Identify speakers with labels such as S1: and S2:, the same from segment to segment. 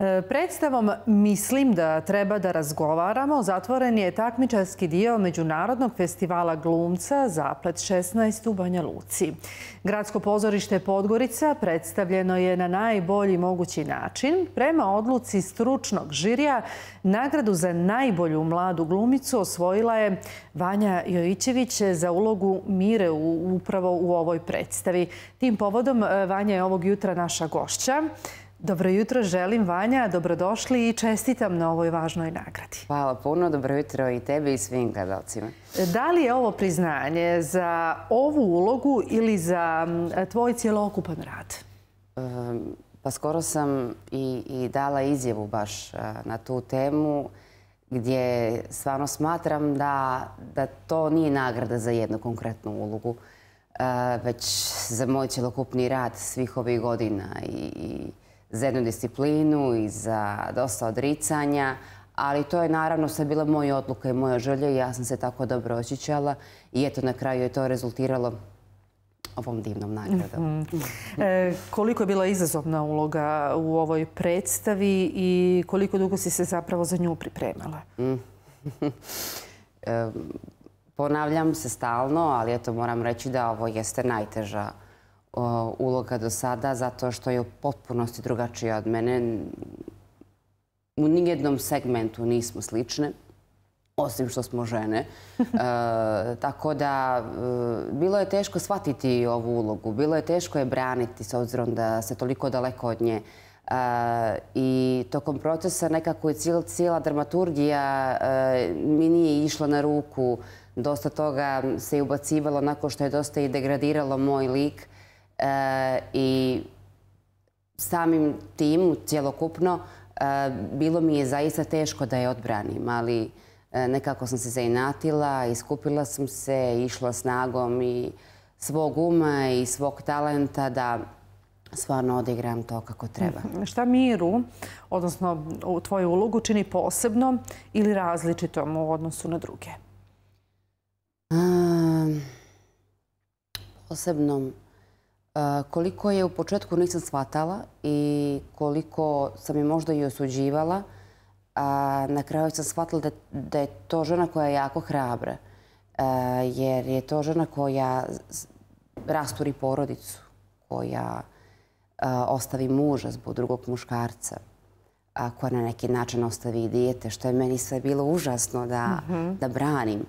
S1: E, predstavom Mislim da treba da razgovaramo zatvoren je takmičarski dio Međunarodnog festivala glumca za Zaplet 16 u Banja Luci. Gradsko pozorište Podgorica predstavljeno je na najbolji mogući način. Prema odluci stručnog žirija, nagradu za najbolju mladu glumicu osvojila je Vanja Jojićević za ulogu Mire upravo u ovoj predstavi. Tim povodom e, Vanja je ovog jutra naša gošća. Dobro jutro, želim Vanja, dobrodošli i čestitam na ovoj važnoj nagradi.
S2: Hvala puno, dobro jutro i tebi i svim gledalcima.
S1: Da li je ovo priznanje za ovu ulogu ili za
S2: tvoj cijelokupan rad? Pa skoro sam i dala izjavu baš na tu temu gdje stvarno smatram da to nije nagrada za jednu konkretnu ulogu, već za moj cijelokupni rad svih ovih godina i učinjenja za jednu disciplinu i za dosta odricanja, ali to je naravno sve bila moja odluka i moja želja i ja sam se tako dobro očićala i eto na kraju je to rezultiralo ovom divnom nagradom. Mhm.
S1: E, koliko je bila izazovna uloga u ovoj predstavi i koliko dugo si se zapravo za nju pripremala?
S2: Mm. Ponavljam se stalno, ali eto moram reći da ovo jeste najteža uloga uloga do sada, zato što je u potpunosti drugačija od mene. U nijednom segmentu nismo slične, osim što smo žene. E, tako da, e, bilo je teško shvatiti ovu ulogu, bilo je teško je braniti sa obzirom da se toliko daleko od nje e, i tokom procesa nekako je cijela dramaturgija mi nije išla na ruku. Dosta toga se je ubacivalo onako što je dosta i degradiralo moj lik. Uh, i samim tim, cjelokupno, e, bilo mi je zaista teško da je odbranim, ali e, nekako sam se zainatila, iskupila sam se, išla snagom i svog uma i svog talenta da stvarno odigram to kako treba. Mhm. Šta miru,
S1: odnosno tvoju ulogu, čini posebno ili različito u odnosu na druge?
S2: Posebno E, koliko je u početku nisam shvatala i koliko sam je možda i osuđivala, a na kraju sam shvatila da je to žena koja je jako hrabra. E, jer je to žena koja rasturi porodicu, koja e, ostavi muža zbog drugog muškarca, koja na neki način ostavi i dijete, što je meni sve bilo užasno da mhm. branim.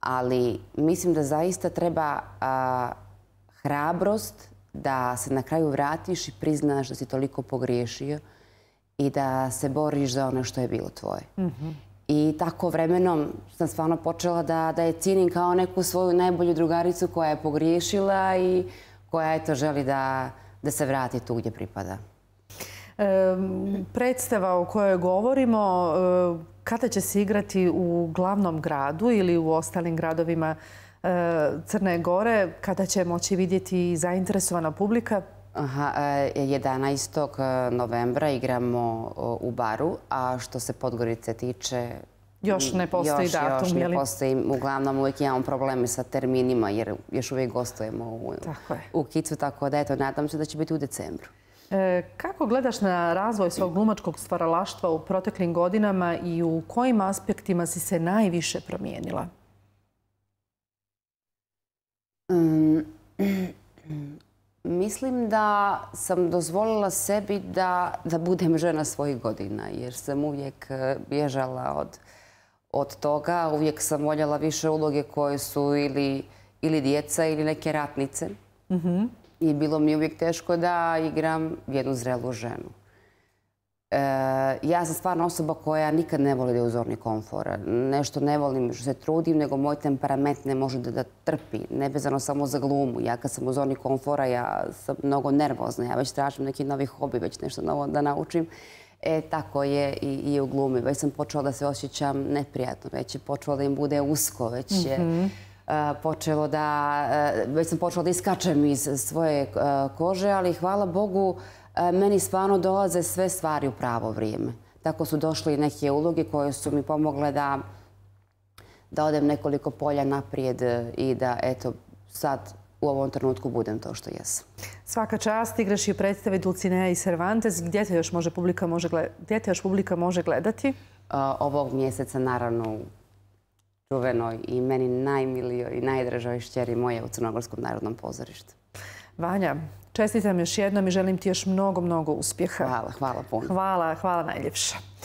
S2: Ali mislim da zaista treba hrabrost, da se na kraju vratiš i priznaš da si toliko pogriješio i da se boriš za ono što je bilo tvoje. I tako vremenom sam stvarno počela da je cinim kao neku svoju najbolju drugaricu koja je pogriješila i koja je to želi da se vrati tu gdje pripada.
S1: Predstava o kojoj govorimo, eh, kada će se igrati u glavnom gradu ili u ostalim gradovima Eh, Crne Gore, kada će moći vidjeti
S2: zainteresovana publika? 11. Eh, eh, novembra igramo u baru, a što se Podgorice tiče... Još ne postoji datum, jel? Još ne postoji. Uglavnom, uvijek imamo probleme sa terminima, jer još uvijek gostujemo u Kicu, tako da eto, nadam se da će biti u decembru.
S1: Kako gledaš na razvoj svog glumačkog stvaralaštva u proteklim godinama i u kojim aspektima si se najviše promijenila?
S2: Mislim da sam dozvolila sebi da da budem žena svojih godina, jer sam uvijek eh, bježala od od toga. Uvijek sam voljala više uloge koje su ili ili djeca ili neke ratnice. Mhm. I bilo mi uvijek teško da igram jednu zrelu ženu. Eh, ja sam stvarno osoba koja nikad ne voli da je uzorni komfor. Nešto ne volim što se trudim, nego moj temperament ne može da, da trpi. Nebezano samo za glumu. Ja kad sam uzorni komfora, ja sam mnogo nervozna. Ja već tražim neki novi hobi, već nešto novo da naučim. E, tako je i, i u glumi. Već sam počela da se osjećam neprijatno. Već je počelo da im bude usko. Već je... Mhm. Eh, počelo da, eh, već sam počela da iskačem iz svoje kože, ali hvala Bogu E, meni stvarno dolaze sve stvari u pravo vrijeme. Tako su došli neke uloge koje su mi pomogle da da odem nekoliko polja naprijed i da eto sad u ovom trenutku budem to što jesam.
S1: Svaka čast igraš i u predstavi Dulcinea i Cervantes. Gdje te još može publika može, gled...
S2: Gdje gledati? E, ovog mjeseca naravno u čuvenoj i meni najmilijoj i najdražoj šćeri moje u Crnogorskom narodnom pozorištu.
S1: Vanja, čestitam još jednom i želim ti još mnogo, mnogo uspjeha. Hvala, hvala puno. Hvala, hvala najljepša.